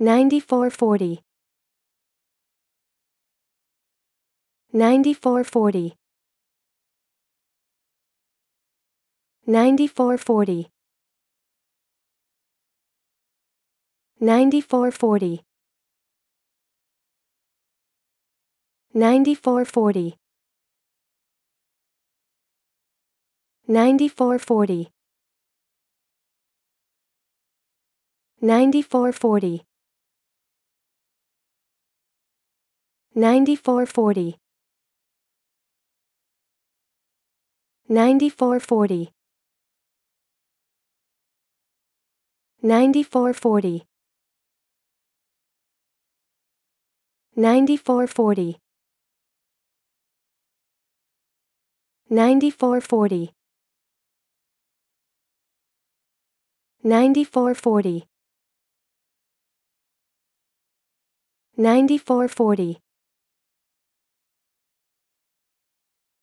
9440 9440 9440 9440 9440 9440 9440 9440 9440 9440 9440 9440 9440 9440